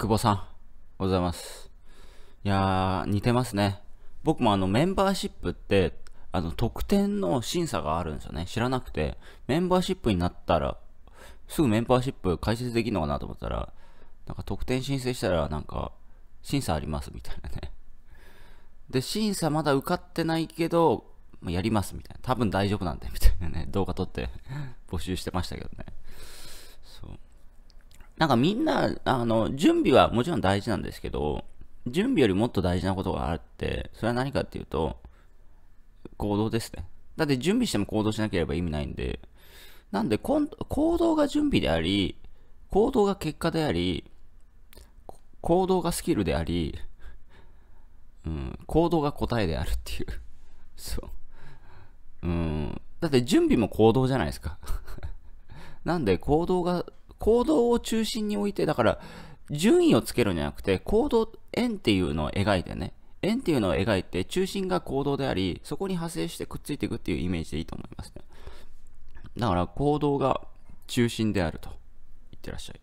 久保さん、おはようございます。いやー、似てますね。僕もあの、メンバーシップって、あの、特典の審査があるんですよね。知らなくて、メンバーシップになったら、すぐメンバーシップ解説できるのかなと思ったら、なんか特典申請したら、なんか、審査ありますみたいなね。で、審査まだ受かってないけど、まあ、やりますみたいな。多分大丈夫なんで、みたいなね、動画撮って募集してましたけどね。そう。なんかみんな、あの、準備はもちろん大事なんですけど、準備よりもっと大事なことがあって、それは何かっていうと、行動ですね。だって準備しても行動しなければ意味ないんで、なんで、行動が準備であり、行動が結果であり、行動がスキルであり、うん、行動が答えであるっていう。そう。うん。だって準備も行動じゃないですか。なんで行動が行動を中心に置いて、だから、順位をつけるんじゃなくて、行動、円っていうのを描いてね、円っていうのを描いて、中心が行動であり、そこに派生してくっついていくっていうイメージでいいと思いますね。だから、行動が中心であると言ってらっしゃい。